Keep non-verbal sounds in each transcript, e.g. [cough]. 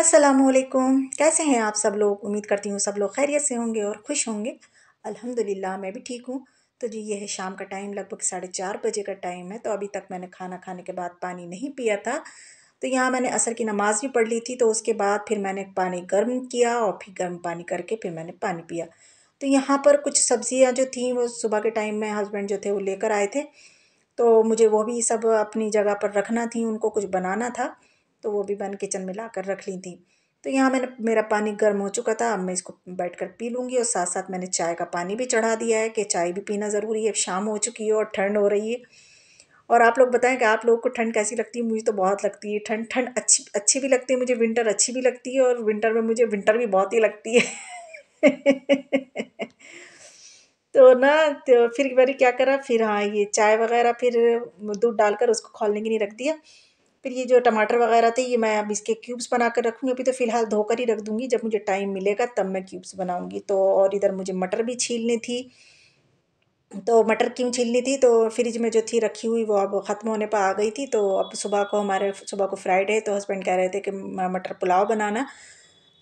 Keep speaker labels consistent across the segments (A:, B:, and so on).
A: असलकुम कैसे हैं आप सब लोग उम्मीद करती हूँ सब लोग खैरियत से होंगे और खुश होंगे अल्हम्दुलिल्लाह मैं भी ठीक हूँ तो जी यह है शाम का टाइम लगभग साढ़े चार बजे का टाइम है तो अभी तक मैंने खाना खाने के बाद पानी नहीं पिया था तो यहाँ मैंने असर की नमाज़ भी पढ़ ली थी तो उसके बाद फिर मैंने पानी गर्म किया और फिर गर्म पानी करके फिर मैंने पानी पिया तो यहाँ पर कुछ सब्ज़ियाँ जो थी वो सुबह के टाइम में हस्बैंड जो थे वो लेकर आए थे तो मुझे वो भी सब अपनी जगह पर रखना थी उनको कुछ बनाना था तो वो भी मैंने किचन में ला कर रख ली थी तो यहाँ मैंने मेरा पानी गर्म हो चुका था अब मैं इसको बैठ कर पी लूँगी और साथ साथ मैंने चाय का पानी भी चढ़ा दिया है कि चाय भी पीना ज़रूरी है शाम हो चुकी है और ठंड हो रही है और आप लोग बताएं कि आप लोगों को ठंड कैसी लगती है मुझे तो बहुत लगती है ठंड ठंड अच्छी अच्छी भी लगती है मुझे विंटर अच्छी भी लगती है और विंटर में मुझे विंटर भी बहुत ही लगती है [laughs] तो ना तो फिर मैंने क्या करा फिर हाँ ये चाय वगैरह फिर दूध डालकर उसको खोलने के लिए रख दिया फिर ये जो टमाटर वगैरह थे ये मैं अब इसके क्यूब्स बना कर रखूँगी अभी तो फ़िलहाल धोकर ही रख दूँगी जब मुझे टाइम मिलेगा तब मैं क्यूब्स बनाऊँगी तो और इधर मुझे मटर भी छीलनी थी तो मटर क्यों छीलनी थी तो फ्रिज में जो थी रखी हुई वो अब ख़त्म होने पर आ गई थी तो अब सुबह को हमारे सुबह को फ्राइडे तो हस्बैंड कह रहे थे कि मटर पुलाव बनाना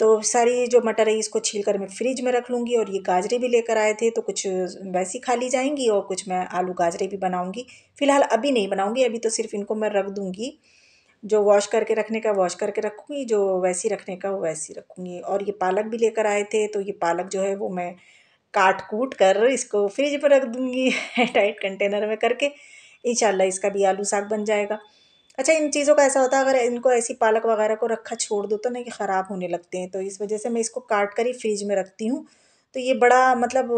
A: तो सारी जो मटर है इसको छील कर मैं फ्रिज में रख लूँगी और ये गाजरे भी लेकर आए थे तो कुछ वैसी खा ली जाएंगी और कुछ मैं आलू गाजरे भी बनाऊँगी फ़िलहाल अभी नहीं बनाऊँगी अभी तो सिर्फ इनको मैं रख दूँगी जो वॉश करके रखने का वॉश करके रखूँगी जो वैसी रखने का वैसी रखूँगी और ये पालक भी लेकर आए थे तो ये पालक जो है वो मैं काट कूट कर इसको फ्रिज पर रख दूँगी टाइट कंटेनर में करके इन इसका भी आलू साग बन जाएगा अच्छा इन चीज़ों का ऐसा होता है अगर इनको ऐसी पालक वगैरह को रखा छोड़ दो तो ना ये ख़राब होने लगते हैं तो इस वजह से मैं इसको काट कर ही फ्रिज में रखती हूँ तो ये बड़ा मतलब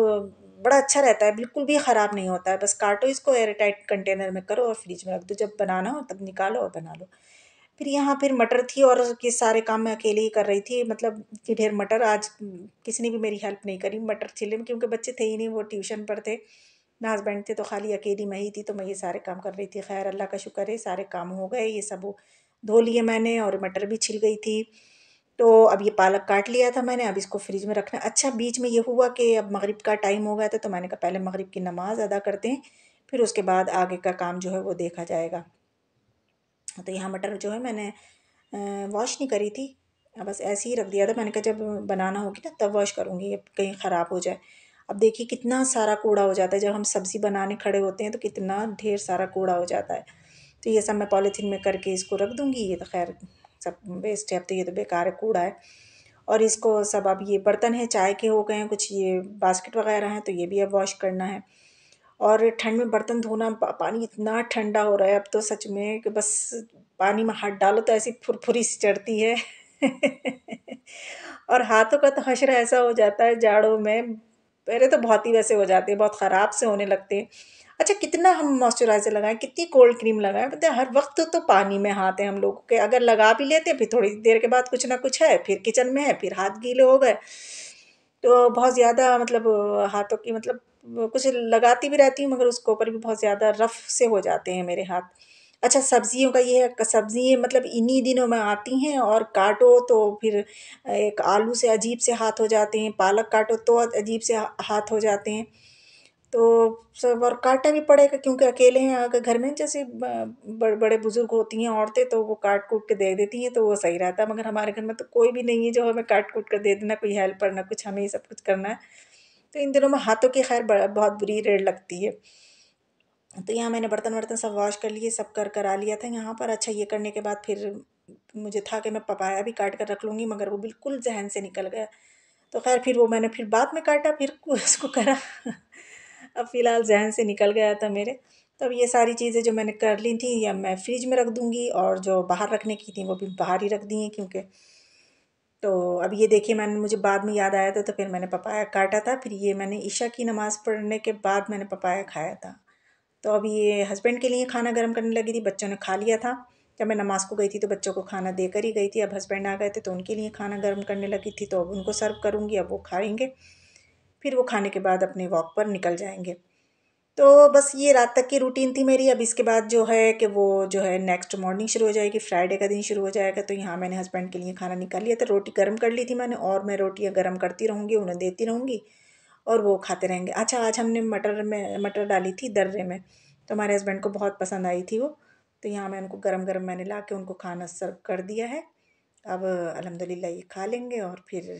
A: बड़ा अच्छा रहता है बिल्कुल भी ख़राब नहीं होता है बस काटो इसको एयरटाइट कंटेनर में करो और फ्रिज में रख दो जब बनाना हो तब निकालो और बना लो फिर यहाँ फिर मटर थी और ये सारे काम मैं अकेले ही कर रही थी मतलब कि ढेर मटर आज किसी ने भी मेरी हेल्प नहीं करी मटर छिले में क्योंकि बच्चे थे ही नहीं वो ट्यूशन पर थे ना हस्बैंड थे तो खाली अकेली मैं ही थी तो मैं ये सारे काम कर रही थी खैर अल्लाह का शुक्र है सारे काम हो गए ये सब धो लिए मैंने और मटर भी छिल गई थी तो अब ये पालक काट लिया था मैंने अब इसको फ्रिज में रखना अच्छा बीच में ये हुआ कि अब मगरिब का टाइम हो गया था तो मैंने कहा पहले मगरिब की नमाज़ अदा करते हैं फिर उसके बाद आगे का काम जो है वो देखा जाएगा तो यहाँ मटर जो है मैंने वॉश नहीं करी थी बस ऐसे ही रख दिया था मैंने कहा जब बनाना होगी ना तब वॉश करूँगी ये कहीं ख़राब हो जाए अब देखिए कितना सारा कूड़ा हो जाता है जब हम सब्ज़ी बनाने खड़े होते हैं तो कितना ढेर सारा कूड़ा हो जाता है तो ये सब मैं पॉलीथीन में करके इसको रख दूँगी ये तो खैर सब वेस्ट है अब तो ये तो बेकार है कूड़ा है और इसको सब अब ये बर्तन है चाय के हो गए हैं कुछ ये बास्केट वगैरह हैं तो ये भी अब वॉश करना है और ठंड में बर्तन धोना पानी इतना ठंडा हो रहा है अब तो सच में कि बस पानी में हाथ डालो तो ऐसी फुरफुरी सी चढ़ती है [laughs] और हाथों का तो हशर ऐसा हो जाता है जाड़ों में पहले तो बहुत ही वैसे हो जाते हैं बहुत ख़राब से होने लगते हैं अच्छा कितना हम मॉइस्चराइज़र लगाएं कितनी कोल्ड क्रीम लगाएं पता हर वक्त तो पानी में हाथ है हम लोगों के अगर लगा भी लेते हैं फिर थोड़ी देर के बाद कुछ ना कुछ है फिर किचन में है फिर हाथ गीले हो गए तो बहुत ज़्यादा मतलब हाथों की मतलब कुछ लगाती भी रहती हूँ मगर उसके ऊपर भी बहुत ज़्यादा रफ़ से हो जाते हैं मेरे हाथ अच्छा सब्ज़ियों का ये है सब्ज़ी मतलब इन्हीं दिनों में आती हैं और काटो तो फिर एक आलू से अजीब से हाथ हो जाते हैं पालक काटो तो अजीब से हाथ हो जाते हैं तो सब और काटा भी पड़ेगा क्योंकि अकेले हैं अगर घर में जैसे बड़े बड़े बुज़ुर्ग होती हैं औरतें तो वो काट कूट के दे देती हैं तो वो सही रहता है मगर हमारे घर में तो कोई भी नहीं है जो हमें काट कूट कर दे देना कोई हेल्पर ना कुछ हमें ही सब कुछ करना है तो इन दिनों में हाथों की खैर बहुत बुरी रेड लगती है तो यहाँ मैंने बर्तन वर्तन सब वॉश कर लिए सब कर करा लिया था यहाँ पर अच्छा ये करने के बाद फिर मुझे था कि मैं पपाया भी काट कर रख लूँगी मगर वो बिल्कुल जहन से निकल गया तो खैर फिर वो मैंने फिर बाद में काटा फिर [laughs] उसको करा अब फ़िलहाल जहन से निकल गया था मेरे तो अब ये सारी चीज़ें जो मैंने कर ली थी या मैं फ्रिज में रख दूँगी और जो बाहर रखने की थी वो भी बाहर ही रख दी हैं क्योंकि तो अब ये देखिए मैंने मुझे बाद में याद आया था तो फिर मैंने पपाया काटा था फिर ये मैंने ईशा की नमाज़ पढ़ने के बाद मैंने पपाया खाया था तो अभी ये हस्बैंड के लिए खाना गर्म करने लगी थी बच्चों ने खा लिया था जब मैं नमाज़ को गई थी तो बच्चों को खाना देकर ही गई थी अब हस्बैंड आ गए थे तो उनके लिए खाना गर्म करने लगी थी तो अब उनको सर्व करूँगी अब वो खाएँगे फिर वो खाने के बाद अपने वॉक पर निकल जाएंगे तो बस ये रात तक की रूटीन थी मेरी अब इसके बाद जो है कि वो जो है नेक्स्ट मॉर्निंग शुरू हो जाएगी फ्राइडे का दिन शुरू हो जाएगा तो यहाँ मैंने हस्बैंड के लिए खाना निकाल लिया था रोटी गर्म कर ली थी मैंने और मैं रोटियाँ गर्म करती रहूँगी उन्हें देती रहूँगी और वो खाते रहेंगे अच्छा आज हमने मटर में मटर डाली थी दर्रे में तो हमारे हस्बैंड को बहुत पसंद आई थी वो तो यहाँ मैं उनको गरम गरम मैंने ला के उनको खाना सर्व कर दिया है अब अलहमदिल्ला ये खा लेंगे और फिर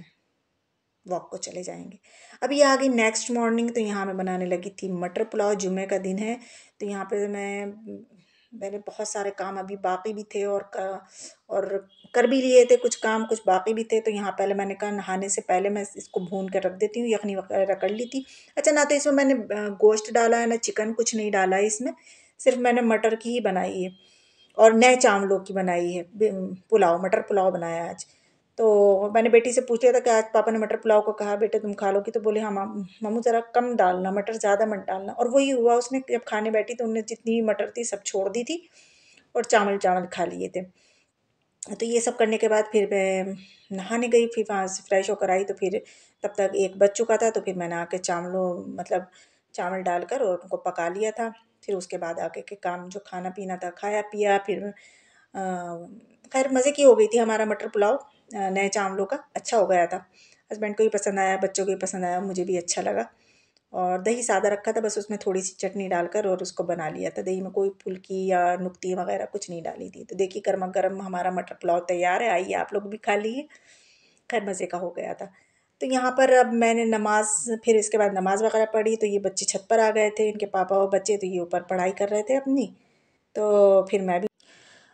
A: वॉक को चले जाएंगे अब ये आ गई नेक्स्ट मॉर्निंग तो यहाँ मैं बनाने लगी थी मटर पुलाव जुमे का दिन है तो यहाँ पे मैं मैंने बहुत सारे काम अभी बाकी भी थे और कर, और कर भी लिए थे कुछ काम कुछ बाकी भी थे तो यहाँ पहले मैंने कहा नहाने से पहले मैं इसको भून कर रख देती हूँ यखनी वगैरह कर ली थी अच्छा ना तो इसमें मैंने गोश्त डाला है ना चिकन कुछ नहीं डाला है इसमें सिर्फ मैंने मटर की ही बनाई है और नए चावलों की बनाई है पुलाव मटर पुलाव बनाया आज तो मैंने बेटी से पूछ लिया था कि आज पापा ने मटर पुलाव को कहा बेटे तुम खा कि तो बोले हाँ मामू ज़रा कम डालना मटर ज़्यादा मत डालना और वही हुआ उसने जब खाने बैठी तो उनने जितनी मटर थी सब छोड़ दी थी और चावल चावल खा लिए थे तो ये सब करने के बाद फिर मैं नहाने गई फिर वहाँ से फ्रेश होकर आई तो फिर तब तक एक बज चुका था तो फिर मैंने आके चावलों मतलब चावल डालकर और उनको पका लिया था फिर उसके बाद आके के काम जो खाना पीना था खाया पिया फिर खैर मज़े की हो गई थी हमारा मटर पुलाव नए चावलों का अच्छा हो गया था हस्बैंड को भी पसंद आया बच्चों को भी पसंद आया मुझे भी अच्छा लगा और दही सादा रखा था बस उसमें थोड़ी सी चटनी डालकर और उसको बना लिया था दही में कोई फुल्की या नुकती वगैरह कुछ नहीं डाली थी तो देखिए गर्मा गर्म हमारा मटर पुलाव तैयार है आइए आप लोग भी खा लिए खैर मज़े का हो गया था तो यहाँ पर अब मैंने नमाज़ फिर इसके बाद नमाज़ वगैरह पढ़ी तो ये बच्चे छत पर आ गए थे इनके पापा और बच्चे तो ये ऊपर पढ़ाई कर रहे थे अपनी तो फिर मैं भी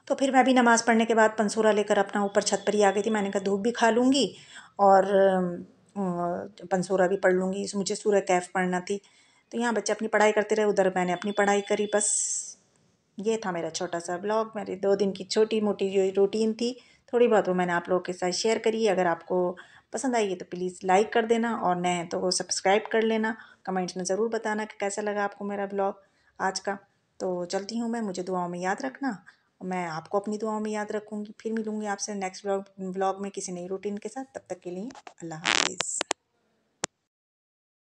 A: तो फिर मैं भी नमाज़ पढ़ने के बाद पंसूरा लेकर अपना ऊपर छत पर ही आ गई थी मैंने कहा धूप भी खा लूँगी और पंसूरा भी पढ़ लूँगी मुझे सूर्य कैफ पढ़ना थी तो यहाँ बच्चे अपनी पढ़ाई करते रहे उधर मैंने अपनी पढ़ाई करी बस ये था मेरा छोटा सा ब्लॉग मेरे दो दिन की छोटी मोटी जो रूटीन थी थोड़ी बहुत वो मैंने आप लोगों के साथ शेयर करी अगर आपको पसंद आई है तो प्लीज़ लाइक कर देना और नए हैं तो वो सब्सक्राइब कर लेना कमेंट्स में ज़रूर बताना कि कैसा लगा आपको मेरा ब्लॉग आज का तो चलती हूँ मैं मुझे दुआओं में याद रखना मैं आपको अपनी दुआओं में याद रखूँगी फिर मिलूँगी आपसे नेक्स्ट ब्लॉग ब्लॉग में किसी नई रूटीन के साथ तब तक के लिए अल्लाह हाफिज़